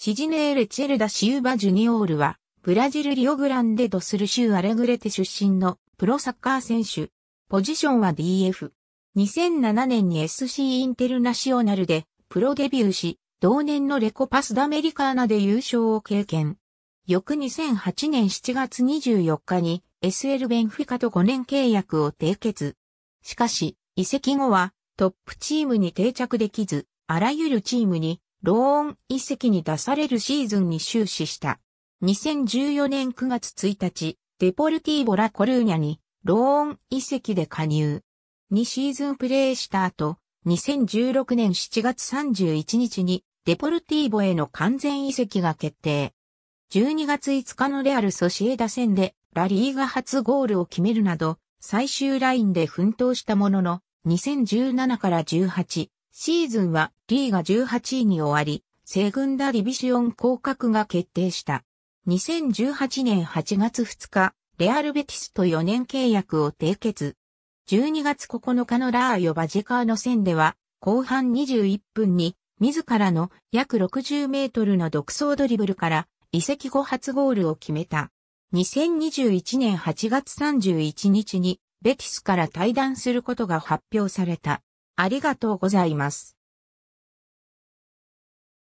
シジネーレ・チェルダ・シウバ・ジュニオールは、ブラジル・リオグランデドスル州アレグレテ出身のプロサッカー選手。ポジションは DF。2007年に SC インテルナショナルでプロデビューし、同年のレコパスダメリカーナで優勝を経験。翌2008年7月24日に SL ベンフィカと5年契約を締結。しかし、移籍後はトップチームに定着できず、あらゆるチームにローン遺跡に出されるシーズンに終始した。2014年9月1日、デポルティーボラコルーニャにローン遺跡で加入。2シーズンプレーした後、2016年7月31日にデポルティーボへの完全遺跡が決定。12月5日のレアル・ソシエダ戦でラリーが初ゴールを決めるなど、最終ラインで奮闘したものの、2017から18、シーズンはリーが18位に終わり、西軍ダディビシオン降格が決定した。2018年8月2日、レアルベティスと4年契約を締結。12月9日のラーヨ・バジカーの戦では、後半21分に、自らの約60メートルの独走ドリブルから、移籍後初ゴールを決めた。2021年8月31日に、ベティスから退団することが発表された。ありがとうございます。